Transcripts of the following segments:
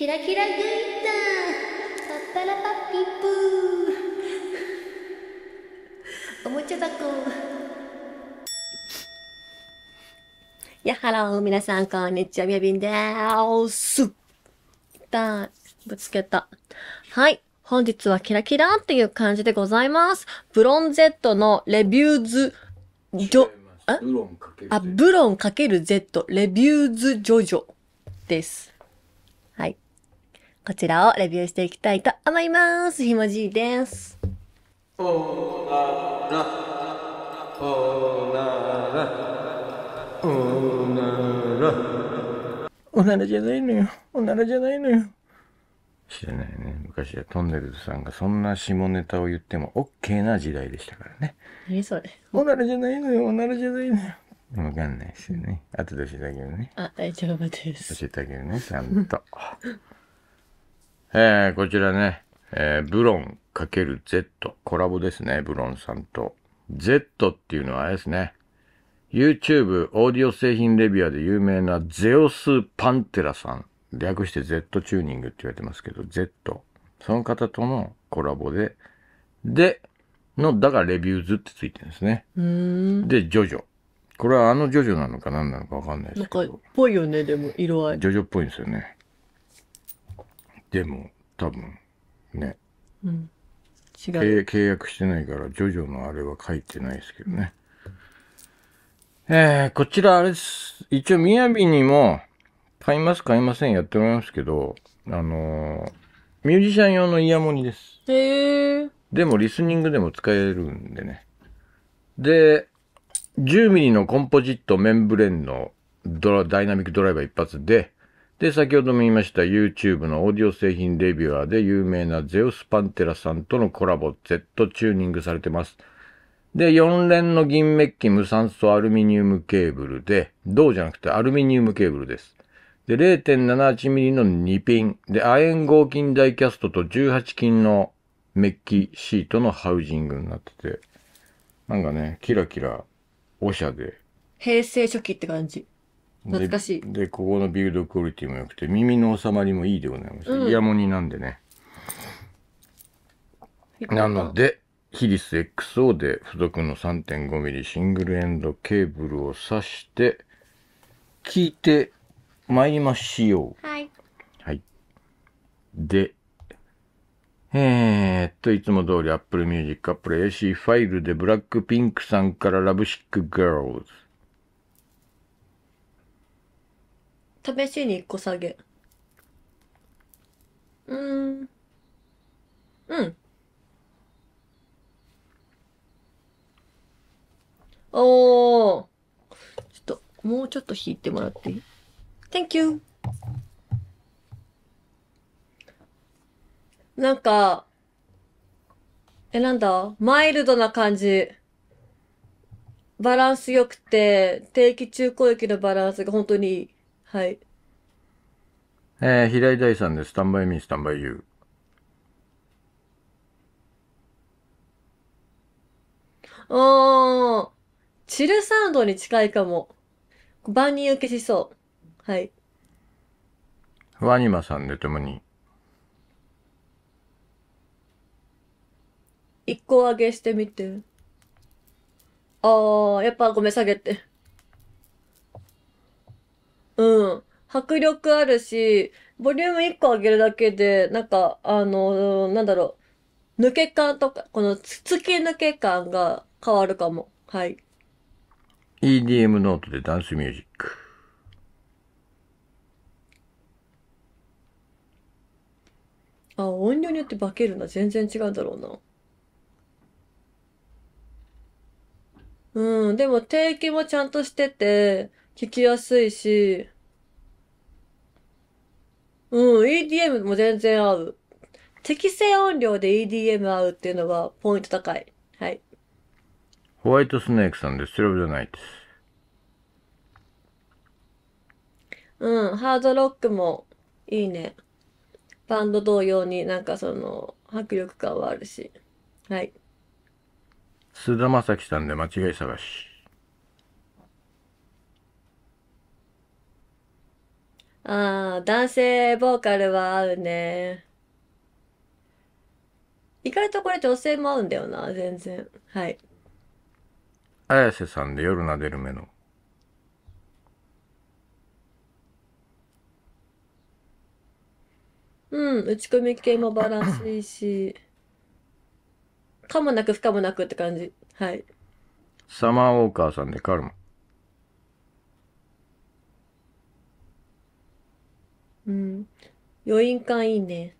キラキラグイッターパッパラパッピップーおもちゃ箱やっはろー皆さんこんにちはみやびんでーすいーぶつけたはい本日はキラキラっていう感じでございます。ブロンゼットのレビューズ、ジョ、あ、ブロンかける Z、レビューズジョジョです。こちらをレビューしていきたいと思います。ひもじいです。おなら、おなら、おなら。おならじゃないのよ。おならじゃないのよ。知らないね。昔はトンネルズさんがそんな下ネタを言ってもオッケーな時代でしたからね。え、それ。おならじゃないのよ。おならじゃないのよ。わかんないですよね。後で教えてあげるね。あ、大丈夫です。教えてあげるね、ちゃんと。えー、こちらね、えー、ブロン ×Z、コラボですね、ブロンさんと。Z っていうのはあれですね、YouTube オーディオ製品レビュアーで有名なゼオス・パンテラさん、略して Z チューニングって言われてますけど、Z。その方とのコラボで、で、の、だがレビューズってついてるんですね。で、ジョジョ。これはあのジョジョなのか何なのかわかんないですけど。なんか、ぽいよね、でも、色合い。ジョジョっぽいんですよね。でも多分ね、うん、違う契約してないからジョジョのあれは書いてないですけどねえー、こちらあれです一応みやびにも買います買いませんやってもらいますけどあのー、ミュージシャン用のイヤモニですへえでもリスニングでも使えるんでねで 10mm のコンポジットメンブレンのドラダイナミックドライバー一発でで、先ほども言いました YouTube のオーディオ製品レビュアーで有名なゼウス・パンテラさんとのコラボ Z チューニングされてます。で、4連の銀メッキ無酸素アルミニウムケーブルで、銅じゃなくてアルミニウムケーブルです。で、0.78ミリの2ピン。で、亜鉛合金ダイキャストと18金のメッキシートのハウジングになってて、なんかね、キラキラ、おしゃで。平成初期って感じ。懐かしいでここのビルドクオリティも良くて耳の収まりもいいでございます、うんイヤモニなんでねなのでヒリス XO で付属の 3.5mm シングルエンドケーブルを挿して聞いてまいりましようはいはいでえー、っと、いつも通り Apple Music、Apple AC ファイルでブラックピンクさんからラブシックガールズ。試しに1個下げ。うーん。うん。おー。ちょっと、もうちょっと引いてもらっていい ?Thank you! なんか、え、なんだマイルドな感じ。バランス良くて、定期中攻撃のバランスが本当にいい。はい。えー、平井大さんです。スタンバイミー、スタンバイユー。おー、チルサウンドに近いかも。万人受けしそう。はい。ワニマさんでともに。一個上げしてみて。あー、やっぱごめん下げて。うん。迫力あるし、ボリューム1個上げるだけで、なんか、あの、なんだろう、抜け感とか、この突き抜け感が変わるかも。はい。EDM ノートでダンスミュージック。あ、音量によって化けるな。全然違うんだろうな。うん、でも定期もちゃんとしてて、聞きやすいし、うん、EDM も全然合う。適正音量で EDM 合うっていうのはポイント高い。はい。ホワイトスネークさんです。調ブじゃないです。うん、ハードロックもいいね。バンド同様になんかその迫力感はあるし。はい。須田正樹さんで間違い探し。ああ、男性ボーカルは合うね。意外とこれ女性も合うんだよな、全然。はい。綾瀬さんで夜なでる目の。うん、打ち込み系もバランスいいし、可もなく不可もなくって感じ。はい。サマーウォーカーさんでカルマ。うん。余韻感いいね。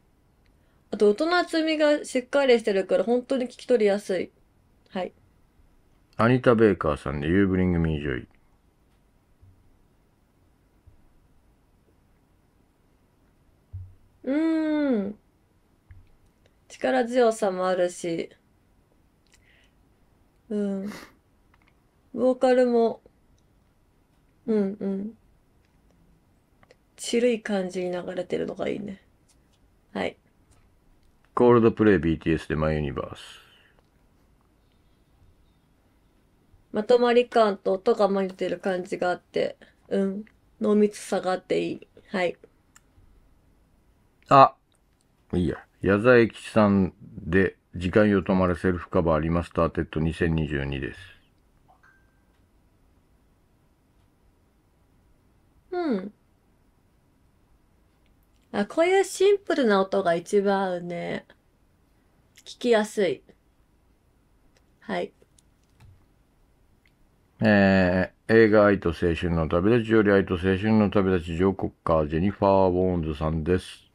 あと、音の厚みがしっかりしてるから、本当に聞き取りやすい。はい。アニタ・ベーカーさんでユーブリング・ミー・ジョイ。うーん。力強さもあるし、うん。ボーカルも、うんうん。ちるい感じに流れてるのがいいね。はい。コールドプレイ BTS でマイユニバース。まとまり感と音が混じってる感じがあって、うん。濃密さがあっていい。はい。あ、いいや。矢沢駅さんで、時間よ止まれセルフカバーリマスターテッド2022です。うん。あ、こういうシンプルな音が一番合うね。聞きやすい。はい。えー、映画愛と青春の旅立ちより愛と青春の旅立ち上国家ジェニファー・ウォーンズさんです。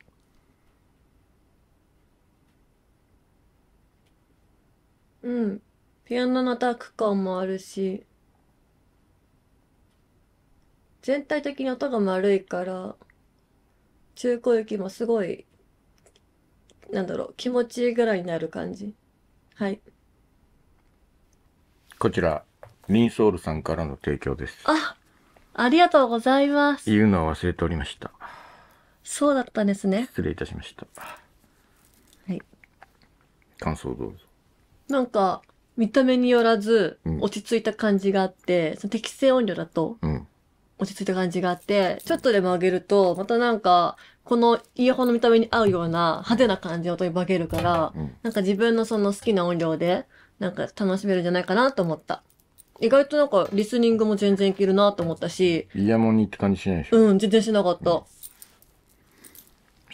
うん。ピアノのタック感もあるし、全体的に音が丸いから、中古雪もすごい、なんだろう、気持ちいいぐらいになる感じ。はい。こちら、ミンソールさんからの提供です。あ、ありがとうございます。言うのを忘れておりました。そうだったんですね。失礼いたしました。はい。感想どうぞ。なんか、見た目によらず、落ち着いた感じがあって、うん、その適正音量だと、うん落ち着いた感じがあって、ちょっとでも上げると、またなんか、このイヤホンの見た目に合うような派手な感じの音に化けるから、なんか自分のその好きな音量で、なんか楽しめるんじゃないかなと思った。意外となんかリスニングも全然いけるなと思ったし。イヤモニって感じしないでしょうん、全然しなかった。うん、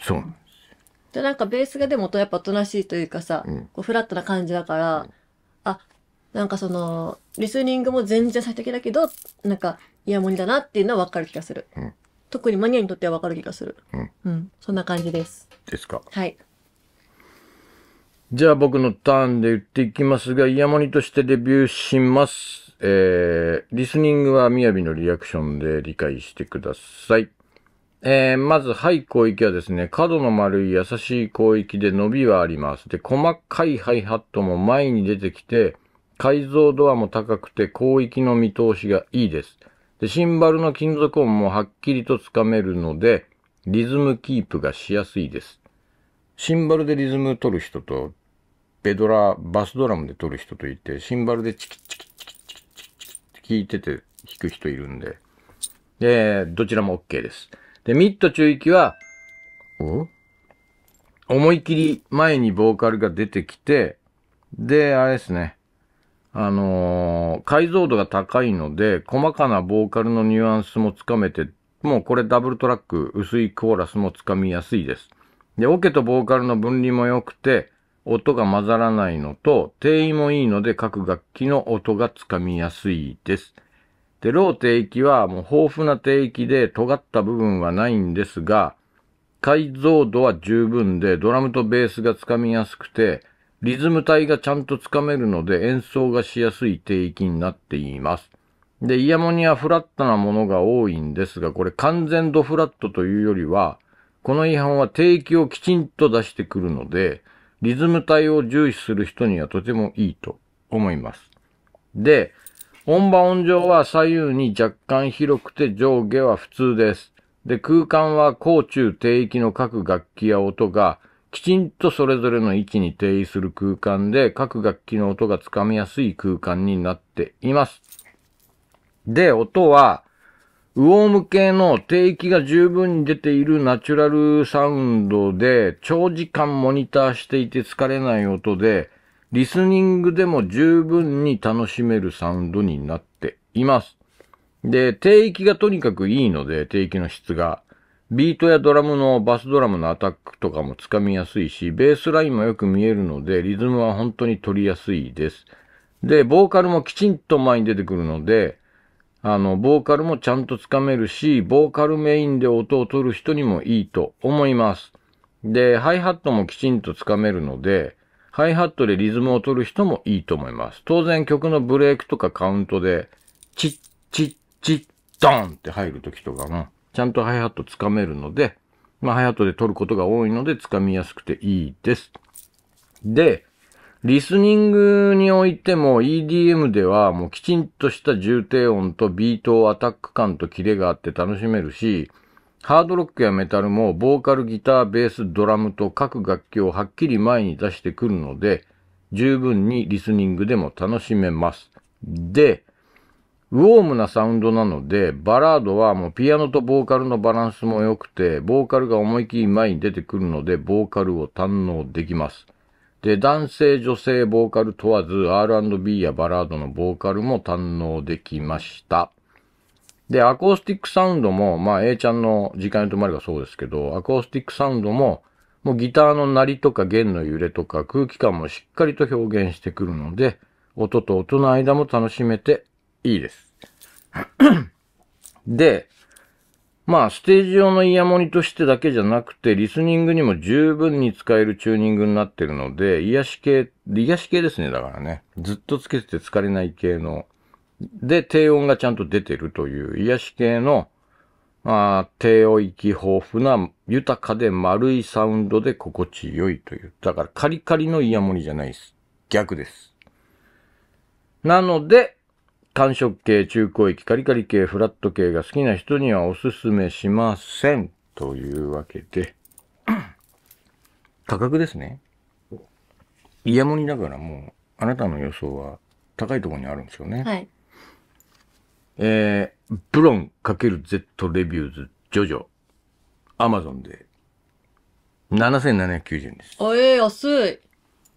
そうなんですで、なんかベースがでもやっぱおとなしいというかさ、うん、こうフラットな感じだから、あ、なんかその、リスニングも全然最適だけど、なんかイヤモニだなっていうのは分かる気がする。うん特にマニアにとっては分かる気がする。うん。うん、そんな感じです。ですか。はい。じゃあ僕のターンで言っていきますが、イヤモニとしてデビューします。えー、リスニングはみやびのリアクションで理解してください。えー、まず、イ広域はですね、角の丸い優しい広域で伸びはあります。で、細かいハイハットも前に出てきて、解像度はも高くて広域の見通しがいいです。で、シンバルの金属音もはっきりとつかめるので、リズムキープがしやすいです。シンバルでリズム取る人と、ベドラ、バスドラムで取る人といて、シンバルでチキチキチキチキチキチキって弾いてて弾く人いるんで、で、どちらも OK です。で、ミッド中域は、お思い切り前にボーカルが出てきて、で、あれですね。あのー、解像度が高いので、細かなボーカルのニュアンスもつかめて、もうこれダブルトラック、薄いコーラスもつかみやすいです。で、オケとボーカルの分離も良くて、音が混ざらないのと、定位もいいので各楽器の音がつかみやすいです。で、ロー低域はもう豊富な低域で尖った部分はないんですが、解像度は十分で、ドラムとベースがつかみやすくて、リズム体がちゃんとつかめるので演奏がしやすい定域になっています。で、イヤモニはフラットなものが多いんですが、これ完全ドフラットというよりは、この違反は定域をきちんと出してくるので、リズム体を重視する人にはとてもいいと思います。で、音場音上は左右に若干広くて上下は普通です。で、空間は高中低域の各楽器や音がきちんとそれぞれの位置に定位する空間で、各楽器の音がつかみやすい空間になっています。で、音は、ウォーム系の低域が十分に出ているナチュラルサウンドで、長時間モニターしていて疲れない音で、リスニングでも十分に楽しめるサウンドになっています。で、低域がとにかくいいので、低域の質が。ビートやドラムのバスドラムのアタックとかも掴みやすいし、ベースラインもよく見えるので、リズムは本当に取りやすいです。で、ボーカルもきちんと前に出てくるので、あの、ボーカルもちゃんとつかめるし、ボーカルメインで音を取る人にもいいと思います。で、ハイハットもきちんとつかめるので、ハイハットでリズムを取る人もいいと思います。当然曲のブレイクとかカウントで、チッチッチッドンって入るときとかも、ちゃんとハイハット掴めるので、まあ、ハイハットで取ることが多いので掴みやすくていいです。で、リスニングにおいても EDM ではもうきちんとした重低音とビートアタック感とキレがあって楽しめるし、ハードロックやメタルもボーカル、ギター、ベース、ドラムと各楽器をはっきり前に出してくるので、十分にリスニングでも楽しめます。で、ウォームなサウンドなので、バラードはもうピアノとボーカルのバランスも良くて、ボーカルが思い切り前に出てくるので、ボーカルを堪能できます。で、男性、女性、ボーカル問わず、R&B やバラードのボーカルも堪能できました。で、アコースティックサウンドも、まあ、A ちゃんの時間に止まりがそうですけど、アコースティックサウンドも、もうギターの鳴りとか弦の揺れとか空気感もしっかりと表現してくるので、音と音の間も楽しめていいです。で、まあ、ステージ用のイヤモニとしてだけじゃなくて、リスニングにも十分に使えるチューニングになってるので、癒し系、癒し系ですね、だからね。ずっとつけてて疲れない系の。で、低音がちゃんと出てるという、癒し系の、まあ、低音域豊富な、豊かで丸いサウンドで心地よいという。だからカリカリのイヤモニじゃないです。逆です。なので、単色系、中高域、カリカリ系、フラット系が好きな人にはおすすめしません。というわけで、価格ですね。イヤモニだからもう、あなたの予想は高いところにあるんですよね。はい。えー、ブロン ×Z レビューズ、ジョジョ、アマゾンで、7790円です。あ、ええー、安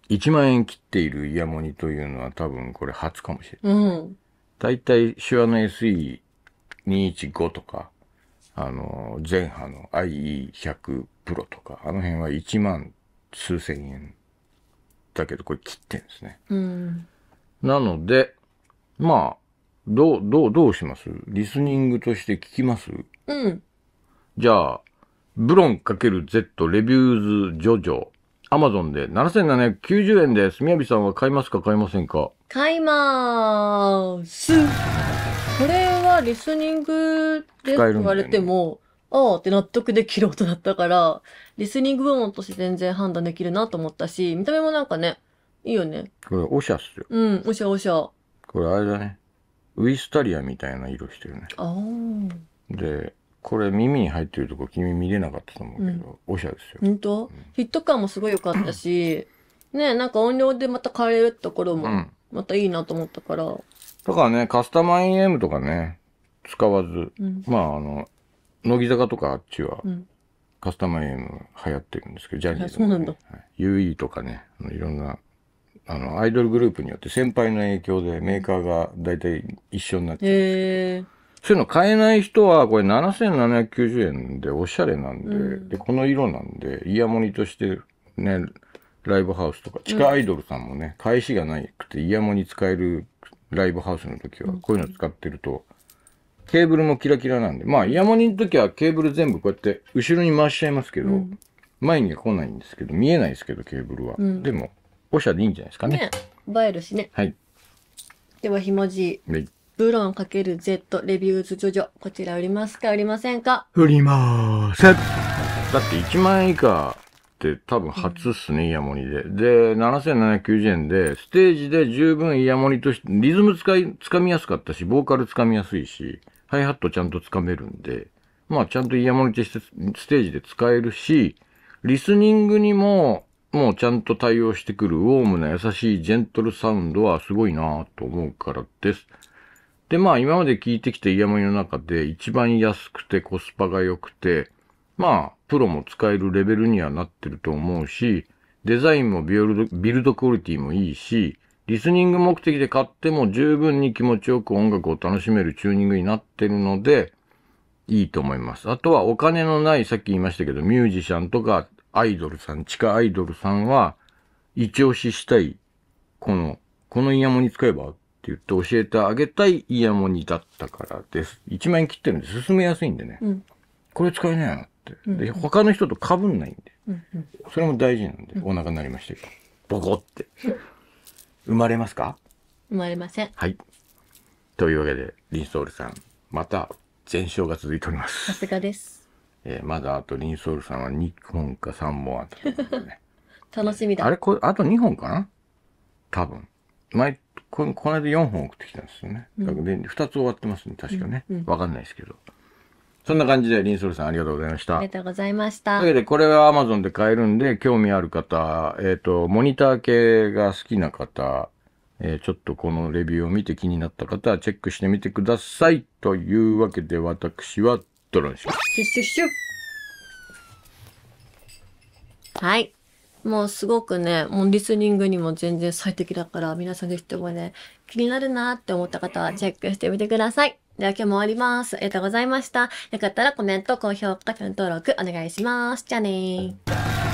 い。1万円切っているイヤモニというのは多分これ初かもしれない。うん。大体手話の SE215 とか、あの、前波の IE100 プロとか、あの辺は1万数千円だけど、これ切ってんですね。うん、なので、まあ、どう、どう、どうしますリスニングとして聞きますうん。じゃあ、ブロン ×Z レビューズジョジョアマゾンで7790円です。みやびさんは買いますか買いませんか買いまーす。これはリスニングで言われても、ね、ああって納得できる音だったから、リスニング部門として全然判断できるなと思ったし、見た目もなんかね、いいよね。これ、オシャっすよ。うん、オシャオシャ。これ、あれだね。ウィスタリアみたいな色してるね。ああ。で、これ耳に入ってるとこ君見れなかったと思うけど、うん、オシャですよ。本当、うん、フィット感もすごい良かったし、ねなんか音量でまた変えるところも、またいいなと思ったから、だからね、カスタマイン M とかね、使わず、うん、まああの、乃木坂とかあっちは、カスタマイン M 流行ってるんですけど、ジャニーズ、ね、はい。UE とかね、いろんな、あの、アイドルグループによって先輩の影響でメーカーが大体一緒になっちゃうんですけど。えーそういうの買えない人は、これ7790円でおしゃれなんで、うん、で、この色なんで、イヤモニとしてね、ライブハウスとか、地下アイドルさんもね、返しがないくてイヤモニ使えるライブハウスの時は、こういうの使ってると、ケーブルもキラキラなんで、まあ、イヤモニの時はケーブル全部こうやって後ろに回しちゃいますけど、うん、前には来ないんですけど、見えないですけど、ケーブルは。うん、でも、おしゃでいいんじゃないですかね。ね映えるしね。はい。では、ひもじ。はい。ブロン ×Z レビューズジョジョ。こちら売りますか売りませんか売りまーす。だって1万円以下って多分初っすね、イヤモニで。で、7790円で、ステージで十分イヤモニとして、リズム使い、掴みやすかったし、ボーカル掴みやすいし、ハイハットちゃんと掴めるんで、まあちゃんとイヤモニとしてステージで使えるし、リスニングにも、もうちゃんと対応してくるウォームな優しいジェントルサウンドはすごいなぁと思うからです。で、まあ今まで聞いてきたイヤモニの中で一番安くてコスパが良くて、まあプロも使えるレベルにはなってると思うし、デザインもビルドビルドクオリティもいいし、リスニング目的で買っても十分に気持ちよく音楽を楽しめるチューニングになってるので、いいと思います。あとはお金のない、さっき言いましたけど、ミュージシャンとかアイドルさん、地下アイドルさんは、一押ししたい、この、このイヤモニ使えばって言って教えてあげたいイヤモニだったからです。1万円切ってるんで進めやすいんでね。うん、これ使えないなって。うで、他の人と被んないんで。うんうん、それも大事なんで、お腹になりましたけど。ボコって。生まれますか生まれません。はい。というわけで、リンソールさん、また全勝が続いております。さすがです。えー、まだあとリンソールさんは2本か3本あった、ね、楽しみだ。あれこれ、あと2本かな多分。毎ここの間4本送ってきたんですよね。だで2つ終わってますね、確かね。うんうんわかんないですけど。そんな感じで、リンソルさんありがとうございました。ありがとうございました。というわけで、これは Amazon で買えるんで、興味ある方、えっ、と、モニター系が好きな方、えーちょっとこのレビューを見て気になった方はチェックしてみてください。というわけで、私はドロンします。はい。もうすごくね、もうリスニングにも全然最適だから、皆さんぜひともね、気になるなって思った方はチェックしてみてください。では今日も終わります。ありがとうございました。よかったらコメント、高評価、チャン登録お願いします。じゃあねー。